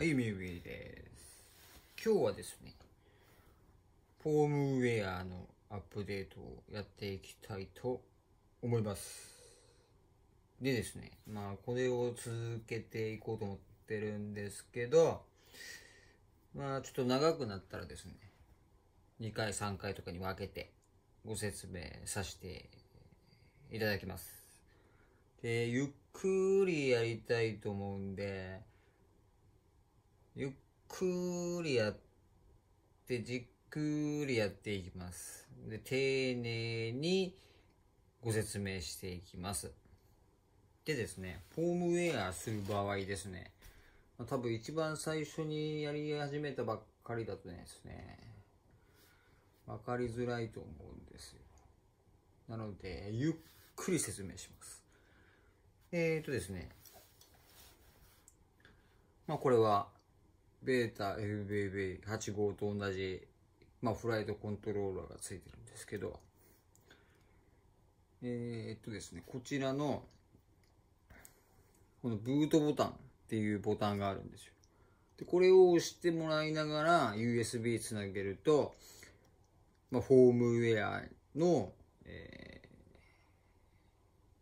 はい、みうえです。今日はですね、フォームウェアのアップデートをやっていきたいと思います。でですね、まあこれを続けていこうと思ってるんですけど、まあちょっと長くなったらですね、2回3回とかに分けてご説明させていただきます。で、ゆっくりやりたいと思うんで、ゆっくりやって、じっくりやっていきます。で、丁寧にご説明していきます。でですね、フォームウェアする場合ですね、多分一番最初にやり始めたばっかりだとですね、わかりづらいと思うんですよ。なので、ゆっくり説明します。えっ、ー、とですね、まあこれはベータ FBB85 と同じ、まあ、フライトコントローラーがついてるんですけど、えー、っとですね、こちらの、このブートボタンっていうボタンがあるんですよ。でこれを押してもらいながら USB つなげると、まあ、フォームウェアの、え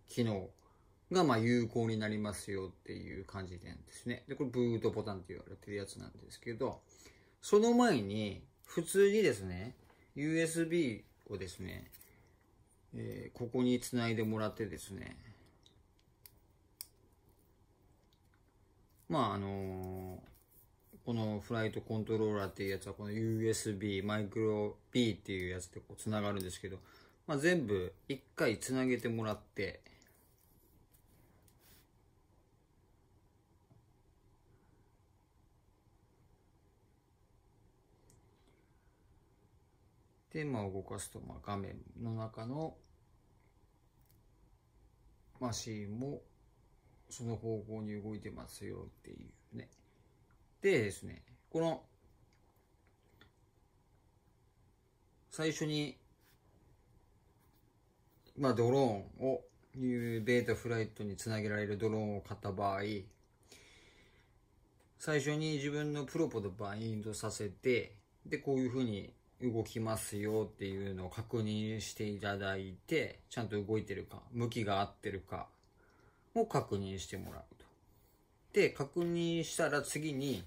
ー、機能が、まあ、有効になりますよっていう感じなんですね。で、これ、ブートボタンって言われてるやつなんですけど、その前に、普通にですね、USB をですね、えー、ここにつないでもらってですね、まあ、あのー、このフライトコントローラーっていうやつは、この USB、マイクロ B っていうやつでこう繋がるんですけど、まあ、全部一回つなげてもらって、テーマを動かすと、まあ、画面の中の、まあ、シーンもその方向に動いてますよっていうね。でですね、この最初に、まあ、ドローンをニューベータフライトにつなげられるドローンを買った場合最初に自分のプロポとバインドさせてでこういうふうに動きますよっていうのを確認していただいて、ちゃんと動いてるか、向きが合ってるかを確認してもらうと。で、確認したら次に、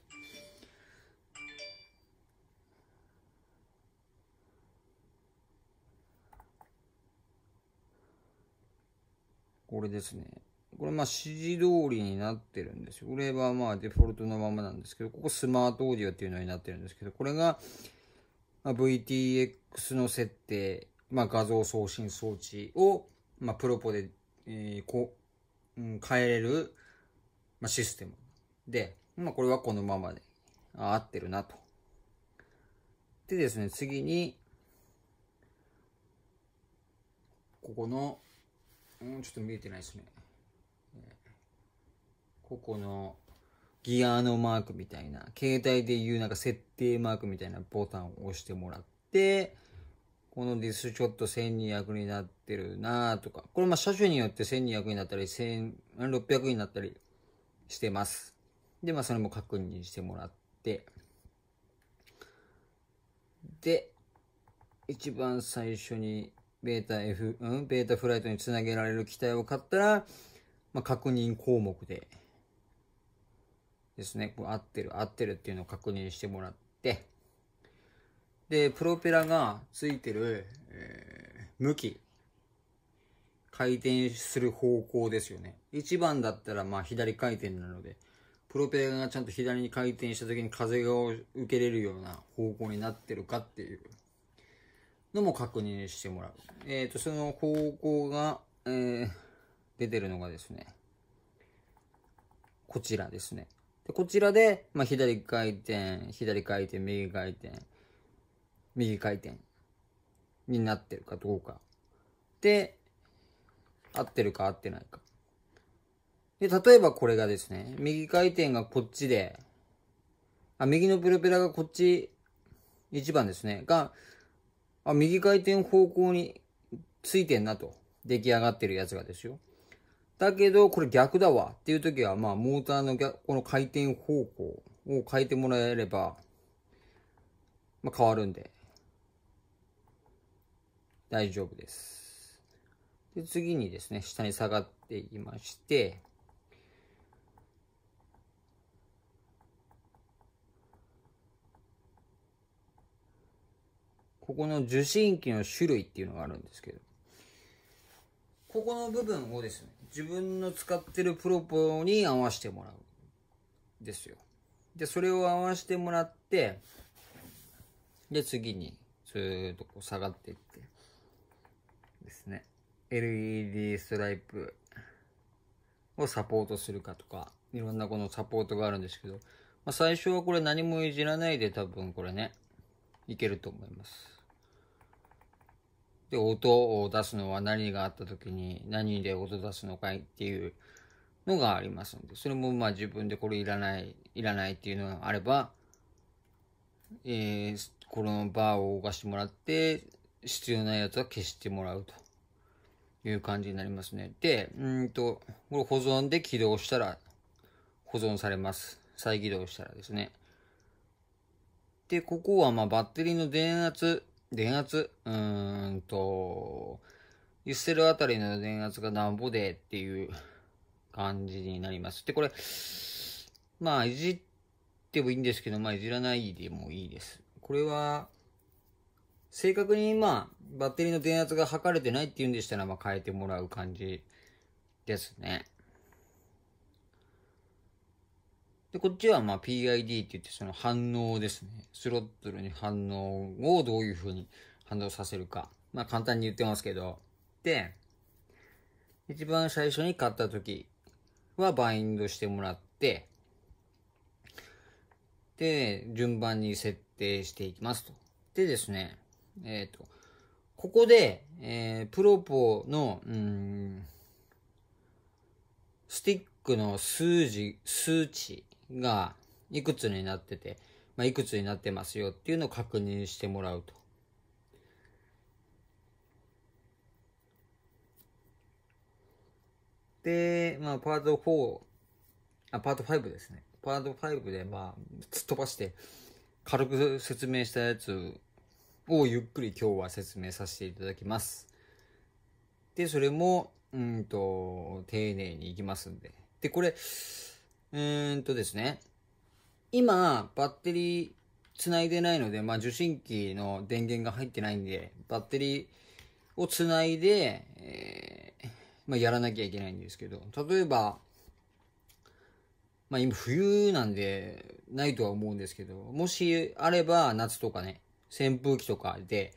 これですね。これまあ指示通りになってるんですよ。これはまあデフォルトのままなんですけど、ここスマートオーディオっていうのになってるんですけど、これがまあ、VTX の設定、まあ、画像送信装置を、まあ、プロポで、えー、こうん、変えれる、まあ、システム。で、まあ、これはこのままで、あ合ってるなと。でですね、次に、ここの、うん、ちょっと見えてないですね。ここの、ギアのマークみたいな、携帯でいうなんか設定マークみたいなボタンを押してもらって、このディスショット1200になってるなとか、これまあ車種によって1200になったり、1600になったりしてます。で、まあそれも確認してもらって、で、一番最初にベータ F、うん、ベータフライトにつなげられる機体を買ったら、まあ確認項目でですね、こう合ってる、合ってるっていうのを確認してもらって、で、プロペラがついてる、えー、向き、回転する方向ですよね。1番だったらまあ左回転なので、プロペラがちゃんと左に回転した時に風を受けれるような方向になってるかっていうのも確認してもらう。えっ、ー、と、その方向が、えー、出てるのがですね、こちらですね。でこちらで、まあ、左回転、左回転、右回転、右回転になってるかどうか。で、合ってるか合ってないか。で、例えばこれがですね、右回転がこっちで、あ、右のプロペラがこっち、1番ですね、が、あ、右回転方向についてんなと。出来上がってるやつがですよ。だけど、これ逆だわっていう時は、まあ、モーターの逆、この回転方向を変えてもらえれば、まあ、変わるんで、大丈夫です。で、次にですね、下に下がっていきまして、ここの受信機の種類っていうのがあるんですけど、ここの部分をですね、自分の使ってるプロポに合わせてもらうんですよ。で、それを合わせてもらって、で、次に、ずーっとこう下がっていって、ですね。LED ストライプをサポートするかとか、いろんなこのサポートがあるんですけど、まあ、最初はこれ何もいじらないで多分これね、いけると思います。で、音を出すのは何があった時に何で音出すのかいっていうのがありますんで、それもまあ自分でこれいらない、いらないっていうのがあれば、えー、このバーを動かしてもらって、必要なやつは消してもらうという感じになりますね。で、うんと、これ保存で起動したら保存されます。再起動したらですね。で、ここはまあバッテリーの電圧電圧うーんと、ユッセルあたりの電圧がなんぼでっていう感じになります。で、これ、まあ、いじってもいいんですけど、まあ、いじらないでもいいです。これは、正確に、まあ、バッテリーの電圧が測れてないっていうんでしたら、まあ、変えてもらう感じですね。で、こっちはまあ PID って言ってその反応ですね。スロットルに反応をどういうふうに反応させるか。まあ簡単に言ってますけど。で、一番最初に買った時はバインドしてもらって、で、順番に設定していきますと。でですね、えっ、ー、と、ここで、えー、プロポの、うん、スティックの数字、数値がいくつになってて、まあ、いくつになってますよっていうのを確認してもらうと。で、まあ、パート4、あ、パート5ですね。パート5で、まあ、突っ飛ばして、軽く説明したやつをゆっくり今日は説明させていただきます。で、それも、うんと、丁寧にいきますんで。で、これ、うんとですね、今、バッテリー繋いでないので、まあ、受信機の電源が入ってないんで、バッテリーを繋いで、えー、まあ、やらなきゃいけないんですけど、例えば、まあ、今冬なんで、ないとは思うんですけど、もしあれば夏とかね、扇風機とかで、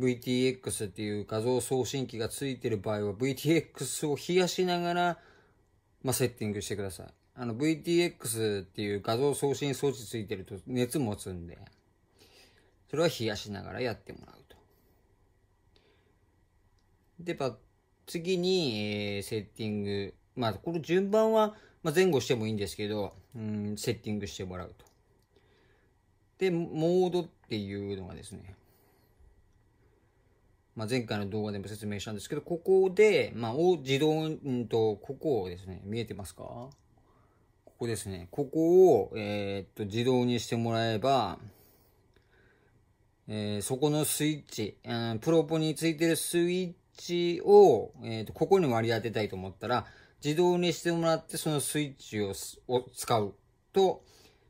VTX っていう画像送信機がついてる場合は VTX を冷やしながら、まあ、セッティングしてください。あの VTX っていう画像送信装置ついてると熱持つんで、それは冷やしながらやってもらうと。で、ば、次に、えー、セッティング。まあ、この順番は、まあ、前後してもいいんですけど、うん、セッティングしてもらうと。で、モードっていうのがですね、まあ、前回の動画でも説明したんですけど、ここで、まあ、自動、うんと、ここをですね、見えてますかここですね。ここを、えー、っと、自動にしてもらえば、えー、そこのスイッチ、うん、プロポについてるスイッチを、えー、とここに割り当てたいと思ったら、自動にしてもらって、そのスイッチをを使うと、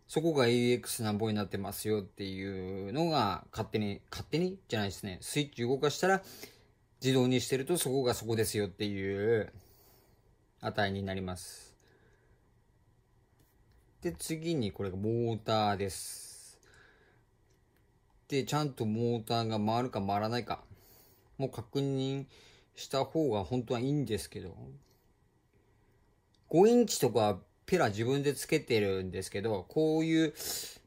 そこが AX なんぼになってますよっていうのが、勝手に、勝手にじゃないですね。スイッチ動かしたら、自動にしてるとそこがそこですよっていう値になります。で、次にこれがモーターです。で、ちゃんとモーターが回るか回らないか、もう確認した方が本当はいいんですけど、5インチとかペラ自分でつけてるんですけど、こういう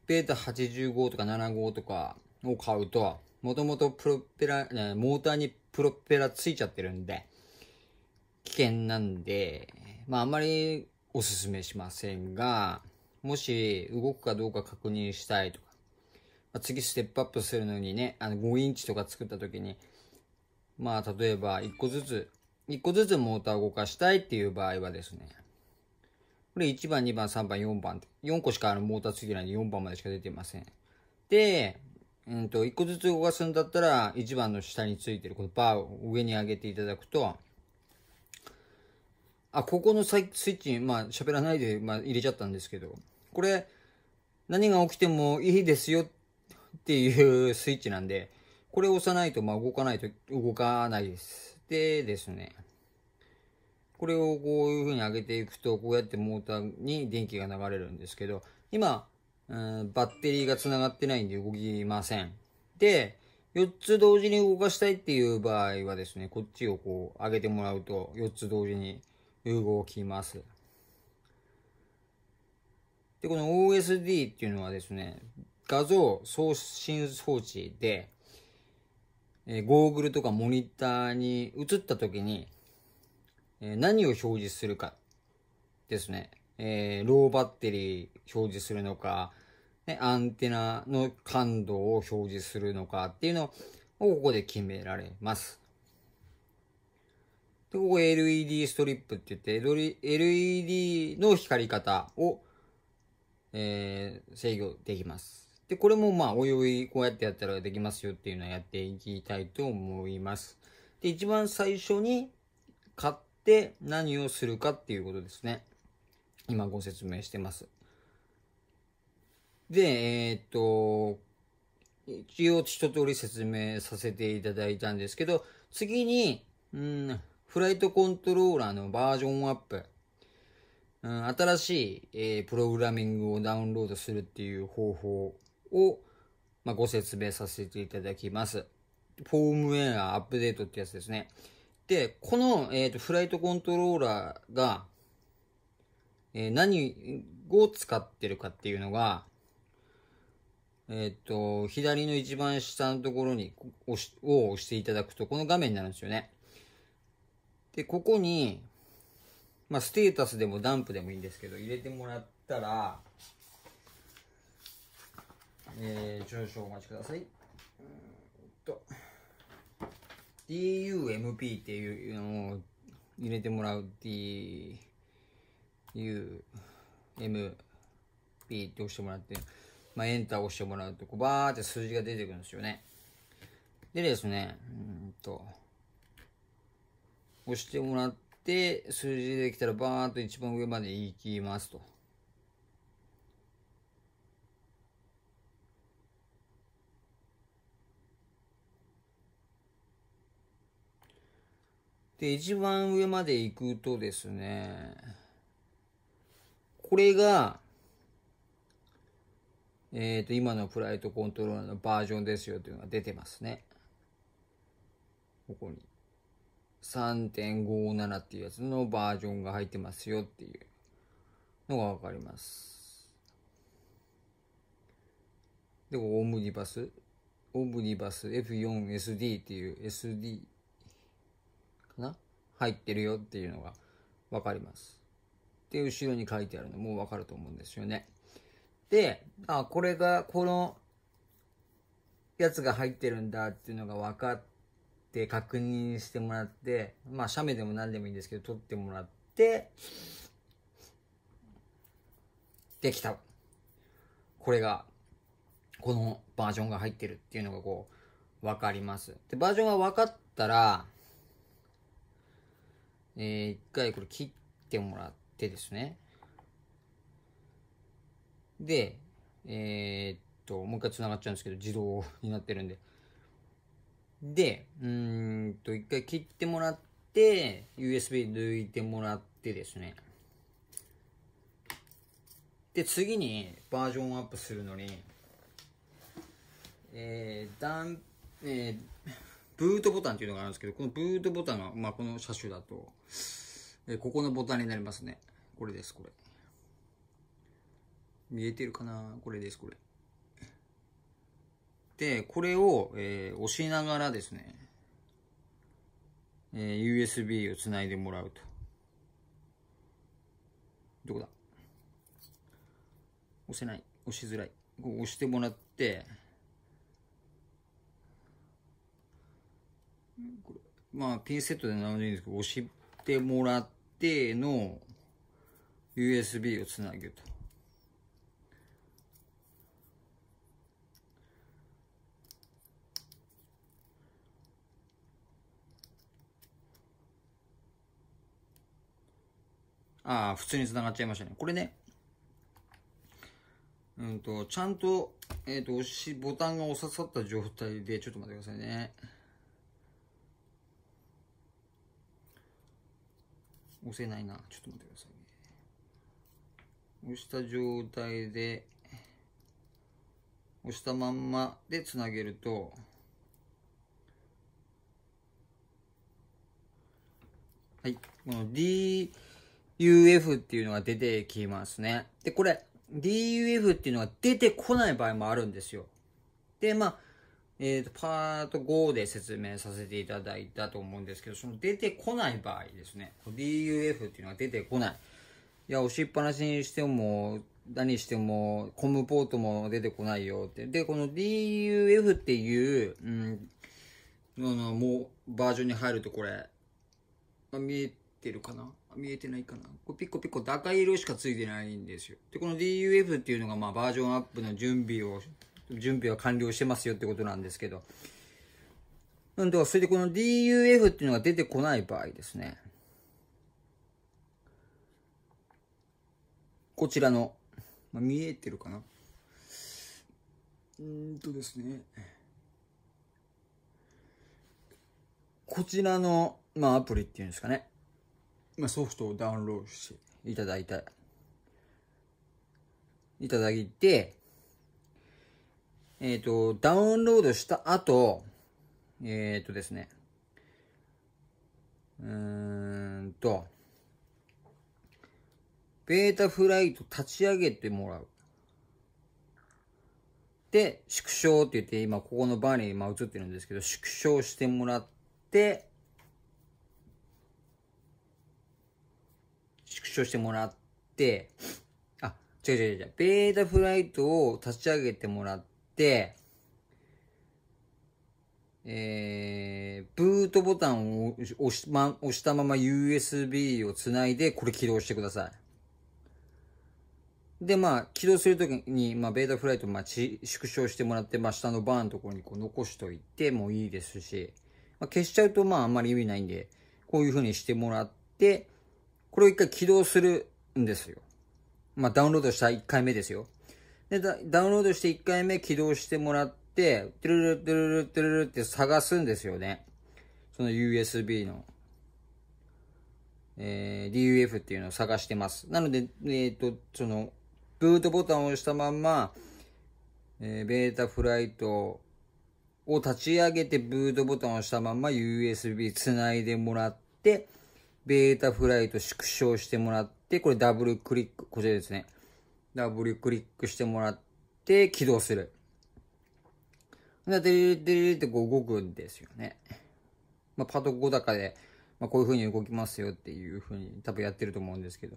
ベータ85とか75とかを買うと、もともとプロペラ、モーターにプロペラついちゃってるんで、危険なんで、まああんまりおすすめしませんが、もし動くかどうか確認したいとか、まあ、次ステップアップするのにね、あの5インチとか作った時に、まあ例えば1個ずつ、1個ずつモーターを動かしたいっていう場合はですね、これ1番、2番、3番、4番、4個しかあのモーターついてないんで4番までしか出てません。で、うんと、1個ずつ動かすんだったら、1番の下についてるこのバーを上に上げていただくと、あ、ここのスイッチ、まあ喋らないで、まあ入れちゃったんですけど、これ、何が起きてもいいですよっていうスイッチなんで、これを押さないと、まあ、動かないと、動かないです。でですね、これをこういう風に上げていくと、こうやってモーターに電気が流れるんですけど、今、うん、バッテリーが繋がってないんで動きません。で、4つ同時に動かしたいっていう場合はですね、こっちをこう上げてもらうと4つ同時に動きます。で、この OSD っていうのはですね、画像送信装置で、えー、ゴーグルとかモニターに映った時に、えー、何を表示するかですね。えー、ローバッテリー表示するのか、ね、アンテナの感度を表示するのかっていうのをここで決められます。で、ここ LED ストリップって言って、LED の光り方をえー、制御できます。で、これもまあ、おいおい、こうやってやったらできますよっていうのはやっていきたいと思います。で、一番最初に買って何をするかっていうことですね。今ご説明してます。で、えー、っと、一応一通り説明させていただいたんですけど、次に、うん、フライトコントローラーのバージョンアップ。うん、新しい、えー、プログラミングをダウンロードするっていう方法を、まあ、ご説明させていただきます。フォームウェアアップデートってやつですね。で、この、えーと、フライトコントローラーが、えー、何を使ってるかっていうのが、えっ、ー、と、左の一番下のところにを押していただくと、この画面になるんですよね。で、ここに、まあ、ステータスでもダンプでもいいんですけど、入れてもらったら、えー、少々お待ちください。うんと、DUMP っていうのを入れてもらう DUMP って押してもらって、まあ、エンター押してもらうと、バーって数字が出てくるんですよね。でですね、うんと、押してもらって、数字できたらバーンと一番上まで行きますと。で、一番上まで行くとですね、これが、えっ、ー、と、今のフライトコントローラーのバージョンですよというのが出てますね。ここに。3.57っていうやつのバージョンが入ってますよっていうのがわかります。で、オムニバス。オムニバス F4SD っていう SD かな入ってるよっていうのがわかります。で、後ろに書いてあるのもわかると思うんですよね。で、あ、これが、このやつが入ってるんだっていうのが分かって、って確認してもらって、まあ、写メでも何でもいいんですけど、撮ってもらって、できた。これが、このバージョンが入ってるっていうのがこう、わかります。で、バージョンが分かったら、えー、一回これ切ってもらってですね。で、えー、っと、もう一回繋がっちゃうんですけど、自動になってるんで。で、うんと、一回切ってもらって、USB 抜いてもらってですね。で、次にバージョンアップするのに、えー、ダン、えー、ブートボタンっていうのがあるんですけど、このブートボタンが、まあ、この車種だと、えー、ここのボタンになりますね。これです、これ。見えてるかなこれです、これ。て、これを、えー、押しながらですね、えー、USB をつないでもらうと。どこだ押せない。押しづらい。こう押してもらって、まあ、ピンセットで何んでいいんですけど、押してもらっての USB をつなると。ああ、普通に繋がっちゃいましたね。これね、うんと、ちゃんと、えっ、ー、と、押し、ボタンが押さった状態で、ちょっと待ってくださいね。押せないな。ちょっと待ってくださいね。押した状態で、押したまんまでつなげると、はい。この D、UF っていうのが出てきますね。で、これ DUF っていうのが出てこない場合もあるんですよ。で、まあ、えっ、ー、と、パート5で説明させていただいたと思うんですけど、その出てこない場合ですね。DUF っていうのが出てこない。いや、押しっぱなしにしても、何しても、コムポートも出てこないよって。で、この DUF っていう、うん、ののもうバージョンに入るとこれ、見えてるかな見えてないかな。こピコピコ高い色しかついてないんですよ。で、この DUF っていうのがまあバージョンアップの準備を、準備は完了してますよってことなんですけど。うんで、それでこの DUF っていうのが出てこない場合ですね。こちらの、まあ、見えてるかな。うんとですね。こちらの、まあ、アプリっていうんですかね。まあ、ソフトをダウンロードしていただいた、いただいて、えっ、ー、と、ダウンロードした後、えっ、ー、とですね、うーんと、ベータフライト立ち上げてもらう。で、縮小って言って、今ここのバーに今映ってるんですけど、縮小してもらって、縮小してもらって、あ、違う違う違う、ベータフライトを立ち上げてもらって、えー、ブートボタンを押し,、ま、押したまま USB をつないで、これ起動してください。で、まあ、起動するときに、まあ、ベータフライト、まあ、縮小してもらって、まあ、下のバーのところにこう残しといてもいいですし、まあ、消しちゃうと、まあ、あんまり意味ないんで、こういうふうにしてもらって、これを一回起動するんですよ。まあ、ダウンロードした1回目ですよ。で、ダウンロードして1回目起動してもらって、トゥルルトゥルルトゥルルって探すんですよね。その USB の、えー、DUF っていうのを探してます。なので、えっ、ー、と、その、ブートボタンを押したまんま、えー、ベータフライトを立ち上げてブートボタンを押したまんま USB つないでもらって、ベータフライト縮小してもらって、これダブルクリック、こちらですね。ダブルクリックしてもらって、起動する。で、デリデリってこう動くんですよね。まあ、パトコ高で、まあ、こういう風に動きますよっていう風に多分やってると思うんですけど。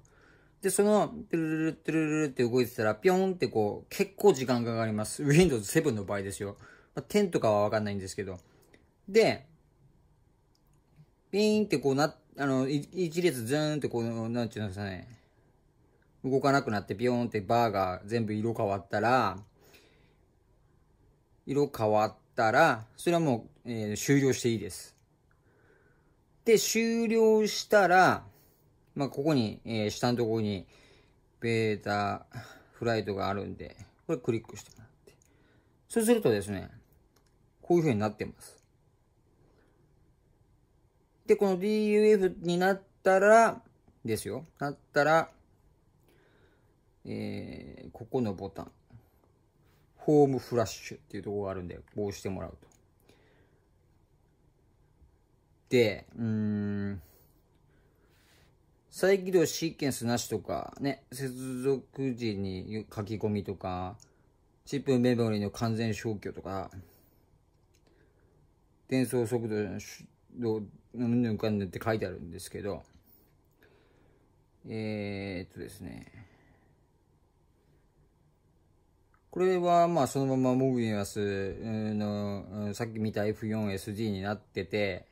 で、その、トゥルルルルルルって動いてたら、ピョンってこう、結構時間かかります。Windows 7の場合ですよ。まあ、10とかはわかんないんですけど。で、ピーンってこうなって、あの、一列ずーんってこう、なんちゅうのさね、動かなくなってビヨーンってバーが全部色変わったら、色変わったら、それはもう、えー、終了していいです。で、終了したら、まあ、ここに、えー、下のところに、ベータフライトがあるんで、これクリックしてもらって。そうするとですね、こういう風になってます。で、この DUF になったら、ですよ。なったら、えー、ここのボタン。ホームフラッシュっていうとこがあるんで、こうしてもらうと。で、うん、再起動シーケンスなしとか、ね、接続時に書き込みとか、チップメモリの完全消去とか、転送速度うんぬんかんぬんって書いてあるんですけど、えー、っとですね、これはまあそのままモビアスのさっき見た F4SD になってて、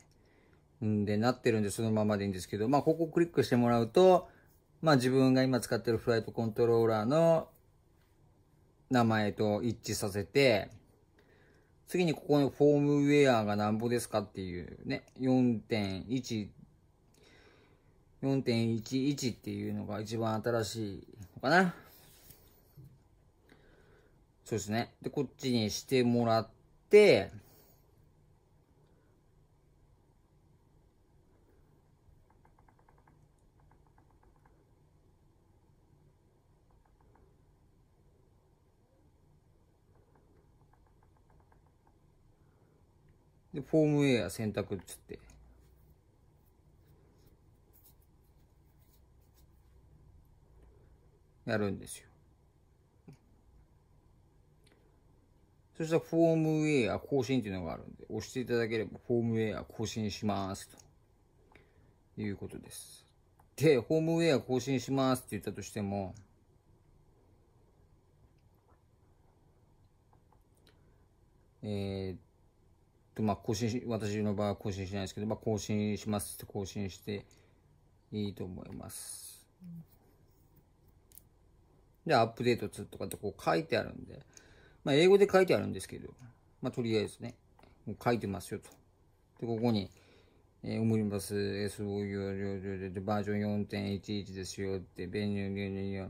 んでなってるんでそのままでいいんですけど、まあここクリックしてもらうと、まあ自分が今使ってるフライトコントローラーの名前と一致させて、次にここのフォームウェアがなんぼですかっていうね、4.1、4.11っていうのが一番新しいのかな。そうですね。で、こっちにしてもらって、で、フォームウェア選択っつって。やるんですよ。そしたらフォームウェア更新っていうのがあるんで、押していただければフォームウェア更新しますということです。で、フォームウェア更新しますって言ったとしても、えー、と、まあ、更新し、私の場合は更新しないですけど、まあ、更新しますって更新していいと思います。で、アップデート2とかってこう書いてあるんで、まあ、英語で書いてあるんですけど、まあ、とりあえずね、もう書いてますよと。で、ここに、えー、オムニバス SOU バージョン4.11ですよって、ベニューニューニュ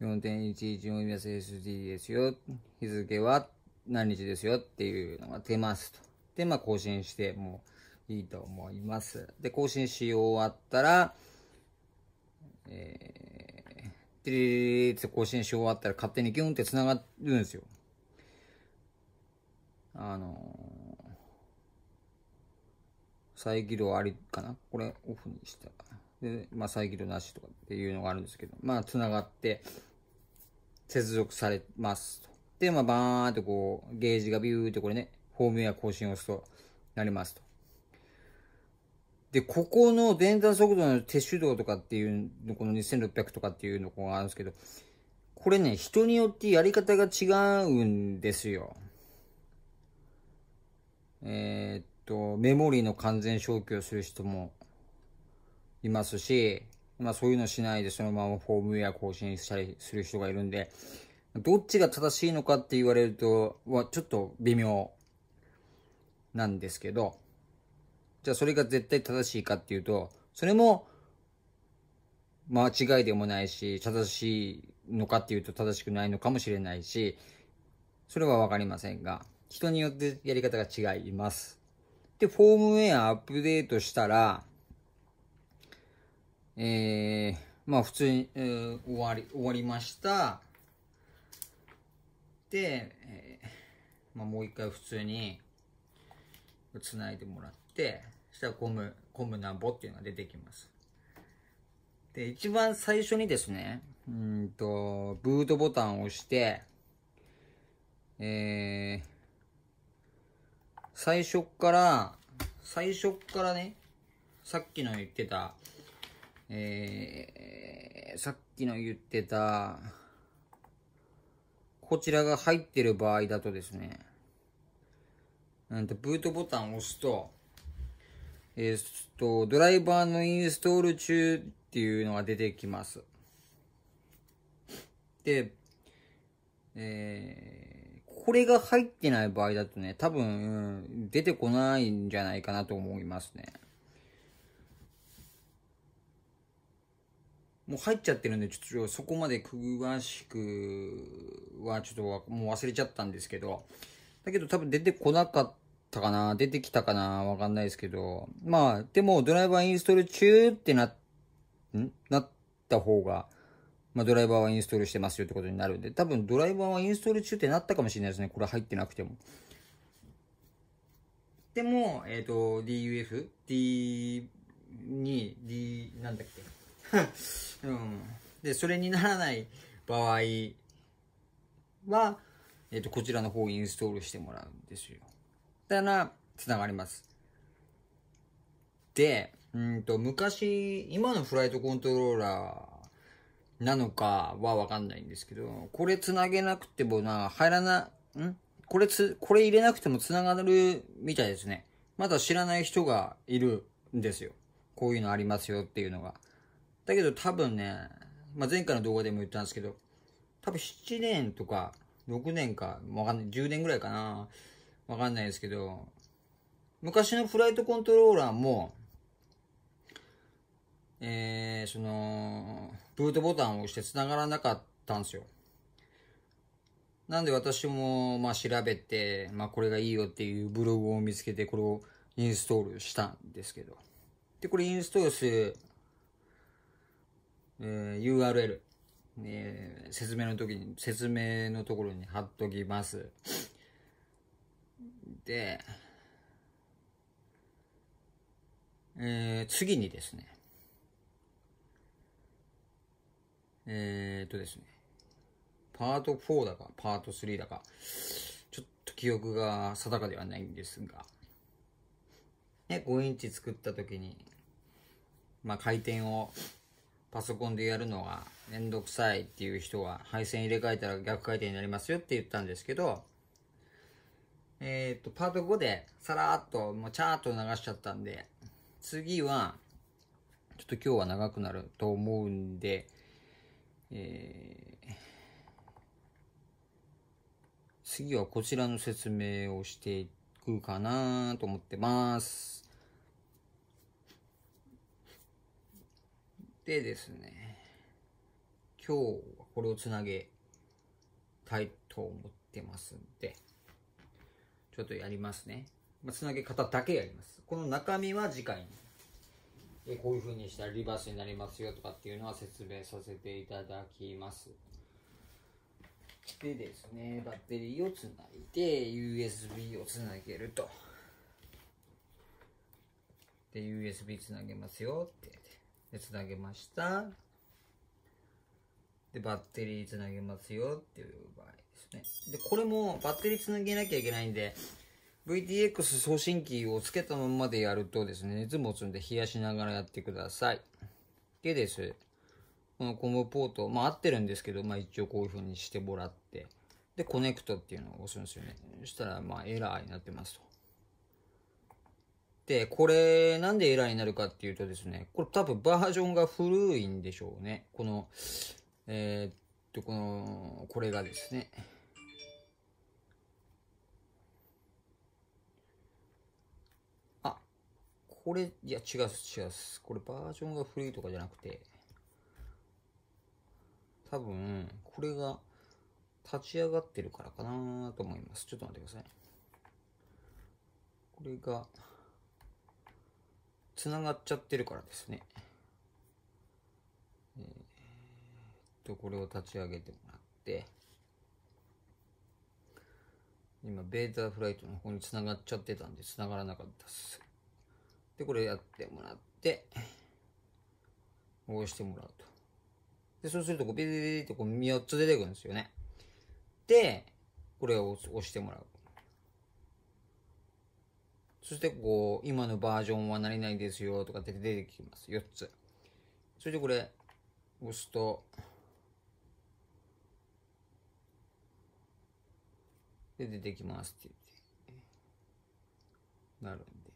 ー4.11オムニバス SD ですよ。日付は何日ですよっていうのが出ますと。で、まあ、更新してもいいと思います。で、更新し終わったら、えー、リリリって更新し終わったら勝手にギュンって繋がるんですよ。あのー、起動ありかなこれオフにしたで、まあ、起動なしとかっていうのがあるんですけど、まあ、繋がって、接続されますと。で、まあ、バーンってこう、ゲージがビューってこれね、フォームや更新をすとなりますと。で、ここの伝達速度の撤収動とかっていうの、この2600とかっていうのがあるんですけど、これね、人によってやり方が違うんですよ。えー、っと、メモリーの完全消去をする人もいますし、まあそういうのしないでそのままフォームウェア更新したりする人がいるんで、どっちが正しいのかって言われると、はちょっと微妙なんですけど、じゃあそれが絶対正しいかっていうと、それも間違いでもないし、正しいのかっていうと正しくないのかもしれないし、それはわかりませんが、人によってやり方が違います。で、フォームウェアアップデートしたら、えー、まあ普通に、えー、終わり、終わりました。で、えー、まあもう一回普通につないでもらって、そしたらゴム、ゴムなんぼっていうのが出てきます。で、一番最初にですね、うんと、ブートボタンを押して、えー、最初から、最初からね、さっきの言ってた、えー、さっきの言ってた、こちらが入ってる場合だとですね、んブートボタンを押すと、えー、っと、ドライバーのインストール中っていうのが出てきます。で、えー、これが入ってない場合だとね、多分、うん、出てこないんじゃないかなと思いますね。もう入っちゃってるんで、ちょっとそこまで詳しくは、ちょっともう忘れちゃったんですけど、だけど多分出てこなかったかな出てきたかなわかんないですけど。まあ、でもドライバーインストール中ってな、んなった方が、まあドライバーはインストールしてますよってことになるんで、多分ドライバーはインストール中ってなったかもしれないですね。これ入ってなくても。でも、えっ、ー、と、DUF、D に、D、なんだっけ。うん。で、それにならない場合は、えっ、ー、と、こちらの方インストールしてもらうんですよ。ったら繋がります。で、うんと、昔、今のフライトコントローラーなのかはわかんないんですけど、これ繋げなくてもな、入らな、んこれつ、これ入れなくても繋がるみたいですね。まだ知らない人がいるんですよ。こういうのありますよっていうのが。だけど多分ね、まあ、前回の動画でも言ったんですけど、多分7年とか6年か、わかんない、10年ぐらいかな。わかんないですけど、昔のフライトコントローラーも、えー、その、ブートボタンを押して繋がらなかったんですよ。なんで私も、まあ調べて、まあこれがいいよっていうブログを見つけて、これをインストールしたんですけど。で、これインストールする、えー、URL、えー、説明の時に、説明のところに貼っときます。で、えー、次にですね、えー、っとですね、パート4だか、パート3だか、ちょっと記憶が定かではないんですが、ね、5インチ作った時に、まあ、回転をパソコンでやるのがめんどくさいっていう人は配線入れ替えたら逆回転になりますよって言ったんですけど、えっ、ー、と、パート5でさらっともうチャーと流しちゃったんで、次は、ちょっと今日は長くなると思うんで、えー、次はこちらの説明をしていくかなと思ってます。でですね、今日はこれをつなげたいと思ってますんで。ちょっとやりますね。まあ、つなげ方だけやります。この中身は次回に。えこういう風にしたらリバースになりますよとかっていうのは説明させていただきます。でですね、バッテリーをつないで、USB をつなげると。で、USB つなげますよって。で、つなげました。で、バッテリーつなげますよっていう場合。ですね。で、これもバッテリーつなげなきゃいけないんで、VTX 送信機をつけたままでやるとですね、熱持つんで冷やしながらやってください。でです。このコムポート、まあ合ってるんですけど、まあ一応こういう風にしてもらって、で、コネクトっていうのを押すんですよね。そしたら、まあエラーになってますと。で、これ、なんでエラーになるかっていうとですね、これ多分バージョンが古いんでしょうね。この、えー、と、この、これがですね、あ、これ、いや、違う、違う。これバージョンが古いとかじゃなくて、多分、これが立ち上がってるからかなと思います。ちょっと待ってください。これが、つながっちゃってるからですね。えーとこれを立ち上げてもらって、今、ベータフライトの方に繋がっちゃってたんで、繋がらなかったっす。で、これやってもらって、押してもらうと。で、そうすると、こう、ビリビリってこう4つ出てくるんですよね。で、これを押してもらう。そして、こう、今のバージョンは何々ですよとかって出てきます。4つ。それでこれ、押すと、で、出てきますって言って、なるんで。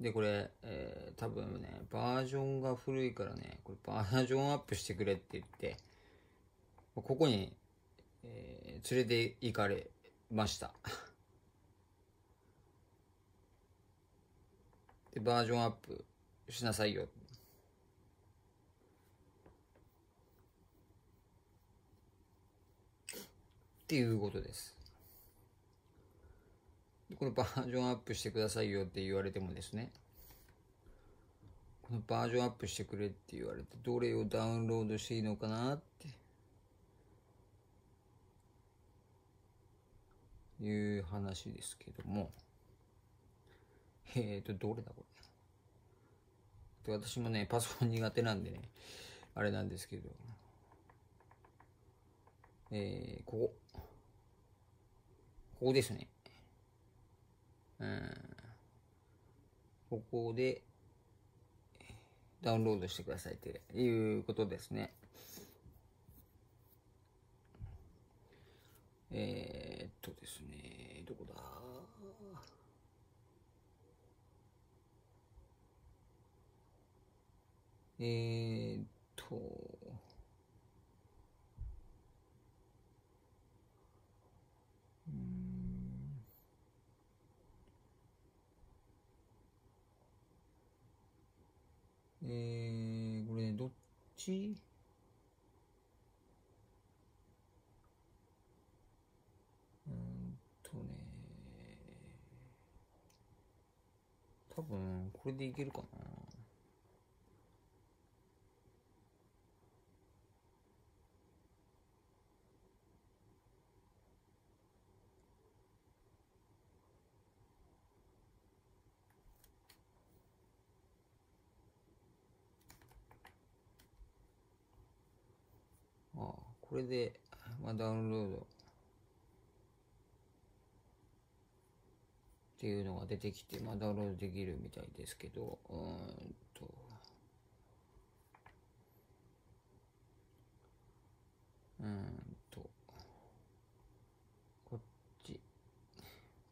で、これ、えー、多分ね、バージョンが古いからね、これバージョンアップしてくれって言って、ここにえー、連れて行かれました で、バージョンアップしなさいよ。っていうことです。このバージョンアップしてくださいよって言われてもですね、このバージョンアップしてくれって言われて、どれをダウンロードしていいのかなって。いう話ですけども、えーと、どれだこれ。私もね、パソコン苦手なんでね、あれなんですけど、えー、ここ。ここですね。うん。ここで、ダウンロードしてくださいっていうことですね。えー、とですね、どこだえー、っと、えー、これ、ね、どっち多分、これでいけるかな。あこれで、まあ、ダウンロードっていうのが出てきて、まあ、ダウンロードできるみたいですけど、うんと、うんと、こっち、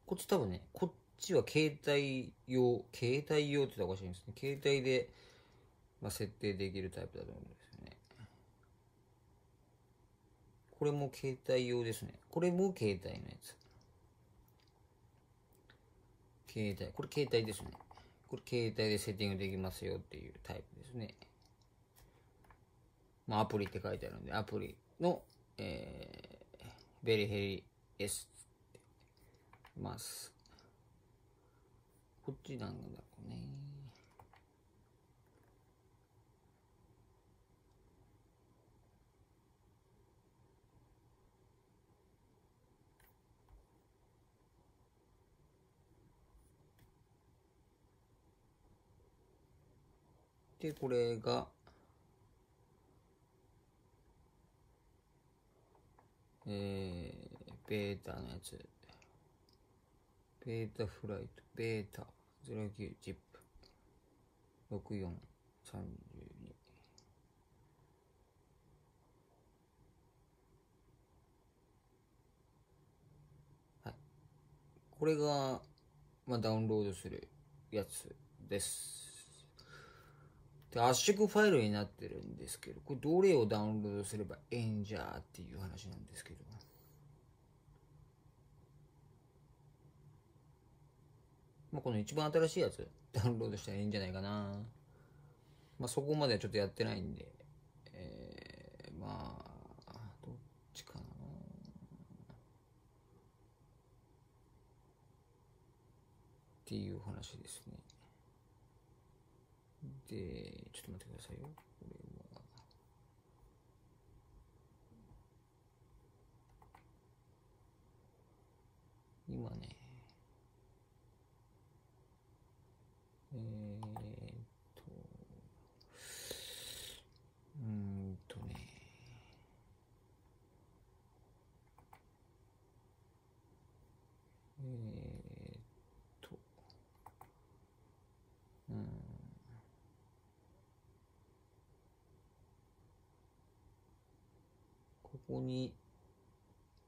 こっち多分ね、こっちは携帯用、携帯用って言ったらおかしいんですね。携帯で、まあ、設定できるタイプだと思うんですよね。これも携帯用ですね。これも携帯のやつ。携帯。これ携帯ですね。これ携帯でセッティングできますよっていうタイプですね。まあ、アプリって書いてあるんで、アプリの、えー、ベリヘリ S ます。こっちなんだろうね。で、これが、えー、ベータのやつ。ベータフライト、ベータ09チップ6432。はい。これが、まあ、ダウンロードするやつです。で、圧縮ファイルになってるんですけど、これどれをダウンロードすればええんじゃっていう話なんですけど。まあ、この一番新しいやつダウンロードしたらいいんじゃないかな。まあ、そこまではちょっとやってないんで、えー、まあ、どっちかな。っていう話ですね。で、ちょっと待ってくださいよ。これは。今ね、えーここに、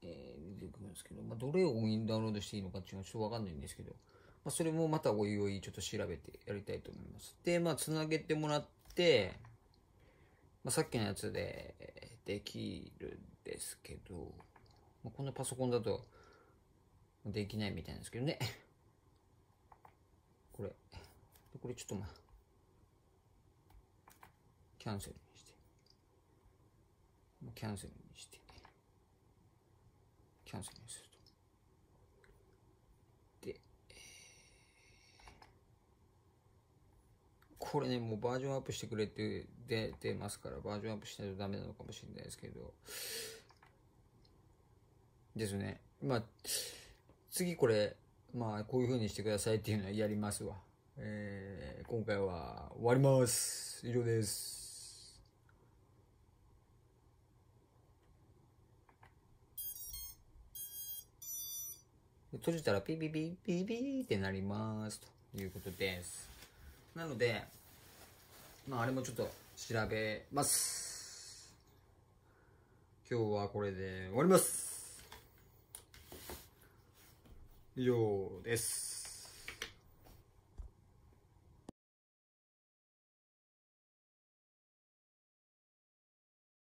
えー、出てくるんですけど、まあ、どれをインダウンロードしていいのかっていうのはちょっとわかんないんですけど、まあ、それもまたおいおいちょっと調べてやりたいと思います。で、まあ、つなげてもらって、まあ、さっきのやつでできるんですけど、まあ、このパソコンだとできないみたいなんですけどね。これ、これちょっとまあ、キャンセルにして、キャンセルにキャンセルにすると。で、これね、もうバージョンアップしてくれって出てますから、バージョンアップしないとダメなのかもしれないですけど、ですね。まあ、次これ、まあ、こういう風にしてくださいっていうのはやりますわ。えー、今回は終わります。以上です。閉じたらピピピピピってなりますということですなのでまああれもちょっと調べます今日はこれで終わります以上です